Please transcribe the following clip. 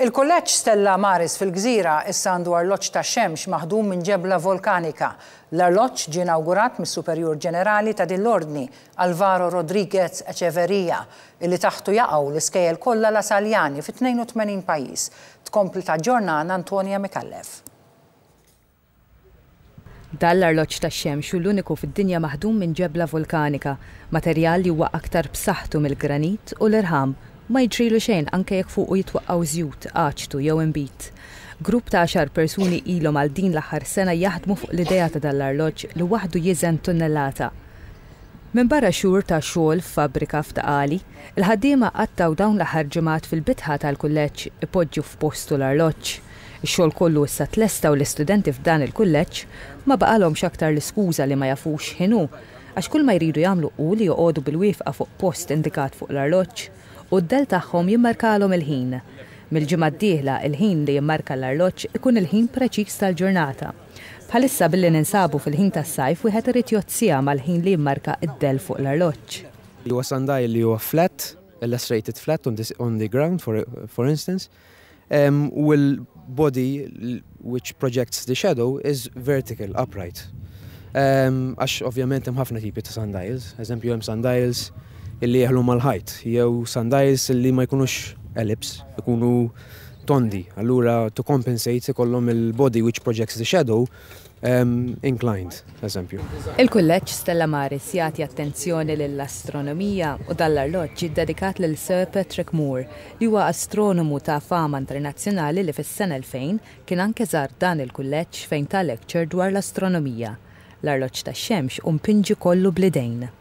il kolleċ Stella Maris fil-Gżira issa għandu ta' xemx maħdum minn ġebla vulkanika. L-arloġġ ġie inawgurat mis-Superjur Ġenerali ta' dill ordni Alvaro Rodriguez Echeverija, illi taħtu jaqgħu l-iskejjel kollha la Saljani fit-82 pajjiż. Tkompli ta' ġornan Antonija Mikallef. Dan l-arloġġ tax-xemx u l-uniku fid-dinja maħdum minn ġebla vulkanika, materjal li huwa aktar b'saħħtu mill-granit u l-irħam ma jġrilu xejn anke jekk fuq jitwaqqaw żjut, għaċtu jew imbit. Grupp ta' xar persuni ilhom għal din l-aħħar sena jaħdmu fuq l-idea ta' dal-arloġġ li waħdu jiżen tunnellata. Minn barra xhur ta' xogħol f'fabrika f'taqali, il-ħaddiema qattaw dawn l-aħħar ġimgħat fil-bitħa tal-kulleġġ ipoġġu f'postu l-arloġġ. Ix-xogħol kollu issa tlesta u l-istudenti f'dan il-kulleġġ ma baqalhomx aktar l-iskuża li ma jafux ħinu għax kull ma jridu jagħmlu u li joqogħdu bil-wifqa fuq post indikat fuq l-arloġġ u d-del tagħhom jimmarkalhom il-ħin. Mill-ġimgħa d-dieħla il-ħin li jimmarka l-arloġġ ikun il-ħin preċis tal-ġurnata. Bħalissa billi ninsabu fil-ħin tas-sajf wieħed irid jozzija mal-ħin li jimmarka id-del fuq l arloċ Huwa sandaj li huwa flat, illustrated flat on, this, on the ground, for, for instance, um, will body which projects the shadow is vertical, upright. Għax um, ovvjament hemm ħafna tipi ta' sundials, eżempju hemm sundials illi jeħlu mal-ħajt, jew sandajs illi ma jkunux ellips, ikunu tondi, allura to compensate ikollhom il-body which projects the shadow um, inclined, eżempju. Il-kulleċ Stella Maris jagħti attenzjoni lill-astronomija u dall-arloġġi dedikat lil Sir Patrick Moore li huwa astronomu ta' fama internazzjonali li fis-sena 2000 kien anke żar dan il-kulleċ fejn ta' lecture dwar l-astronomija. L-arloġġ tax-xemx u mpinġi kollu blidejn.